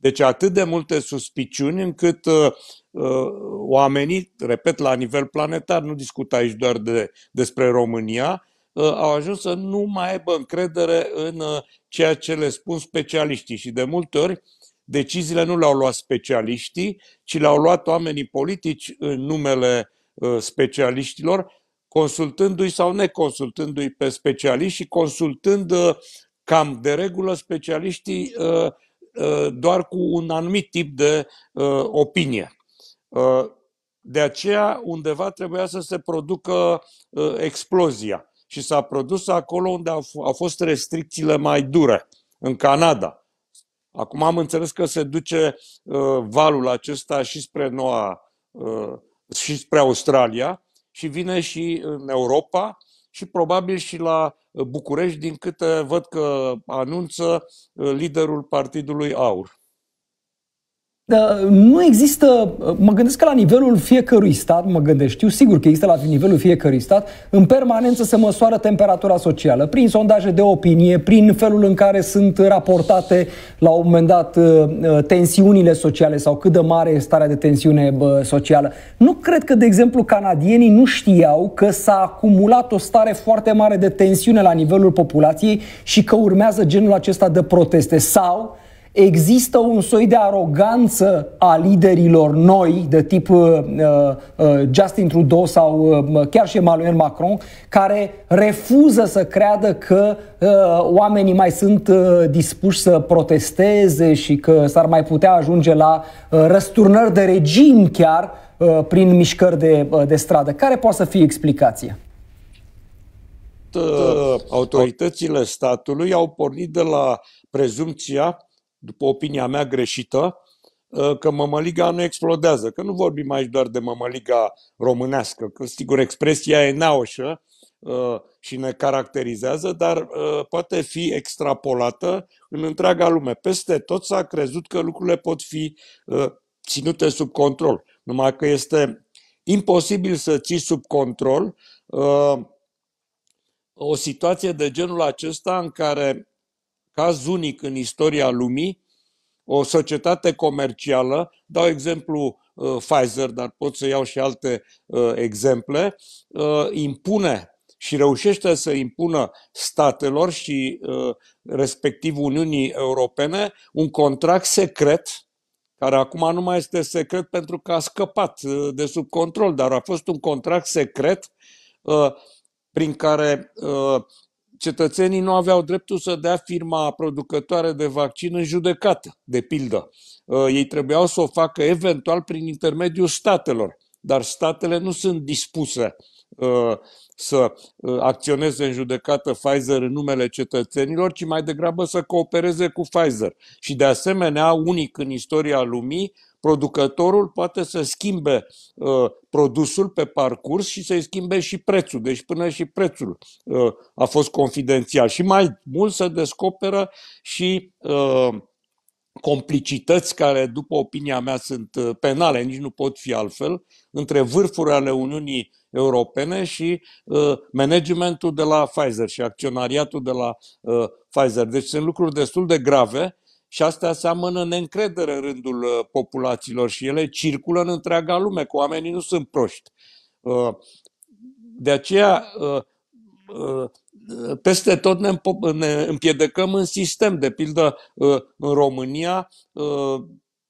Deci atât de multe suspiciuni încât uh, uh, oamenii, repet, la nivel planetar, nu discut aici doar de, despre România, uh, au ajuns să nu mai aibă încredere în uh, ceea ce le spun specialiștii și de multe ori deciziile nu le-au luat specialiștii, ci le-au luat oamenii politici în numele uh, specialiștilor, consultându-i sau neconsultându-i pe specialiști și consultând uh, cam de regulă specialiștii Uh, doar cu un anumit tip de uh, opinie. Uh, de aceea, undeva trebuia să se producă explozia și s-a produs acolo unde au fost restricțiile mai dure, în Canada. Acum am înțeles că se duce valul acesta și spre noua și spre Australia și vine și în Europa și probabil și la uh, București, din câte văd că anunță uh, liderul Partidului Aur. Uh, nu există, uh, mă gândesc că la nivelul fiecărui stat, mă gândesc, știu sigur că există la nivelul fiecărui stat, în permanență se măsoară temperatura socială, prin sondaje de opinie, prin felul în care sunt raportate la un moment dat uh, tensiunile sociale sau cât de mare e starea de tensiune socială. Nu cred că, de exemplu, canadienii nu știau că s-a acumulat o stare foarte mare de tensiune la nivelul populației și că urmează genul acesta de proteste sau există un soi de aroganță a liderilor noi, de tip uh, uh, Justin Trudeau sau uh, chiar și Emmanuel Macron, care refuză să creadă că uh, oamenii mai sunt uh, dispuși să protesteze și că s-ar mai putea ajunge la uh, răsturnări de regim chiar uh, prin mișcări de, uh, de stradă. Care poate să fie explicația? Uh, autoritățile statului au pornit de la prezumția după opinia mea greșită, uh, că mămăliga nu explodează, că nu vorbim aici doar de mămăliga românească, că sigur expresia e naoșă uh, și ne caracterizează, dar uh, poate fi extrapolată în întreaga lume. Peste tot s-a crezut că lucrurile pot fi ținute sub control, numai că este imposibil să ții sub control o situație de genul acesta în care caz unic în istoria lumii, o societate comercială, dau exemplu uh, Pfizer, dar pot să iau și alte uh, exemple, uh, impune și reușește să impună statelor și respectiv Uniunii Europene un contract secret, care acum nu mai este secret pentru că a scăpat de sub control, dar a fost un contract secret prin care cetățenii nu aveau dreptul să dea firma producătoare de vaccin în judecată, de pildă. Uh, ei trebuiau să o facă eventual prin intermediul statelor, dar statele nu sunt dispuse uh, să uh, acționeze în judecată Pfizer în numele cetățenilor, ci mai degrabă să coopereze cu Pfizer. Și de asemenea, unic în istoria lumii, producătorul poate să schimbe uh, produsul pe parcurs și să-i schimbe și prețul. Deci până și prețul uh, a fost confidențial. Și mai mult se descoperă și uh, complicități care, după opinia mea, sunt uh, penale, nici nu pot fi altfel, între vârfurile ale Uniunii Europene și uh, managementul de la Pfizer și acționariatul de la uh, Pfizer. Deci sunt lucruri destul de grave și asta seamănă neîncredere în rândul uh, populațiilor și ele circulă în întreaga lume, că oamenii nu sunt proști. Uh, de aceea, uh, peste tot ne împiedecăm în sistem. De pildă, în România,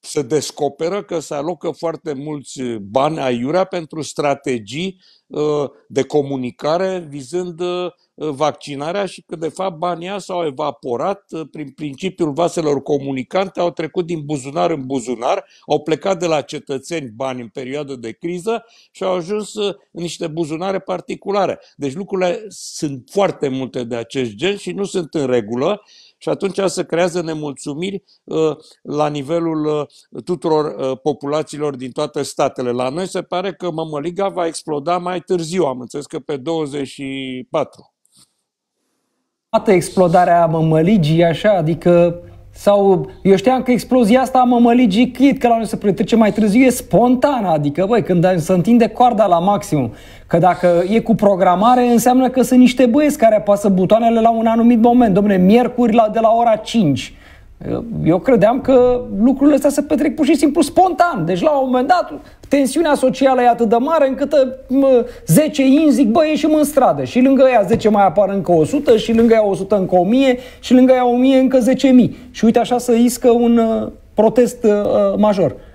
se descoperă că se alocă foarte mulți bani aiurea pentru strategii uh, de comunicare vizând uh, vaccinarea și că de fapt banii s-au evaporat uh, prin principiul vaselor comunicante, au trecut din buzunar în buzunar, au plecat de la cetățeni bani în perioadă de criză și au ajuns în niște buzunare particulare. Deci lucrurile sunt foarte multe de acest gen și nu sunt în regulă și atunci se creează nemulțumiri uh, la nivelul uh, tuturor uh, populațiilor din toate statele. La noi se pare că mămăliga va exploda mai târziu, am înțeles că pe 24. Toată explodarea mămăligii, așa, adică sau eu știam că explozia asta a mămălit giclit, că la noi se pretrece mai târziu, e spontană, adică, băi, când se întinde coarda la maximum. Că dacă e cu programare, înseamnă că sunt niște băieți care apasă butoanele la un anumit moment. Domne, miercuri la, de la ora 5. Eu credeam că lucrurile astea se petrec pur și simplu spontan. Deci la un moment dat tensiunea socială e atât de mare încât 10 inzi zic, bă, ieșim în stradă și lângă ea 10 mai apar încă 100 și lângă ea 100 încă 1000 și lângă ea 1000 încă 10.000. Și uite așa să iscă un uh, protest uh, uh, major.